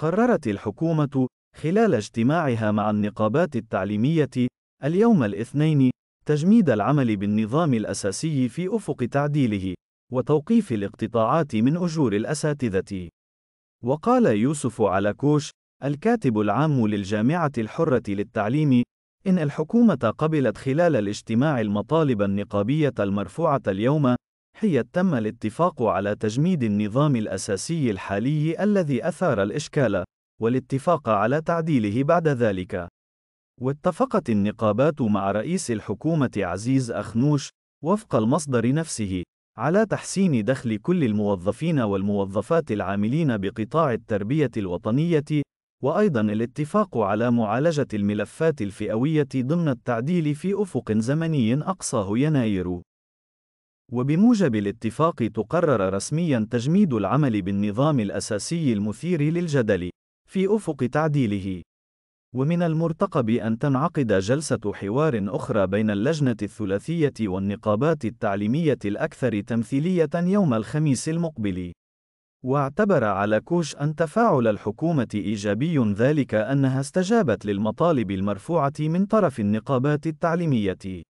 قررت الحكومة خلال اجتماعها مع النقابات التعليمية اليوم الاثنين تجميد العمل بالنظام الأساسي في أفق تعديله وتوقيف الاقتطاعات من أجور الأساتذة. وقال يوسف على كوش الكاتب العام للجامعة الحرة للتعليم إن الحكومة قبلت خلال الاجتماع المطالب النقابية المرفوعة اليوم هي تم الاتفاق على تجميد النظام الأساسي الحالي الذي أثار الإشكال، والاتفاق على تعديله بعد ذلك. واتفقت النقابات مع رئيس الحكومة عزيز أخنوش، وفق المصدر نفسه، على تحسين دخل كل الموظفين والموظفات العاملين بقطاع التربية الوطنية، وأيضًا الاتفاق على معالجة الملفات الفئوية ضمن التعديل في أفق زمني أقصاه يناير. وبموجب الاتفاق تقرر رسميا تجميد العمل بالنظام الأساسي المثير للجدل في أفق تعديله ومن المرتقب أن تنعقد جلسة حوار أخرى بين اللجنة الثلاثية والنقابات التعليمية الأكثر تمثيلية يوم الخميس المقبل. واعتبر على كوش أن تفاعل الحكومة إيجابي ذلك أنها استجابت للمطالب المرفوعة من طرف النقابات التعليمية.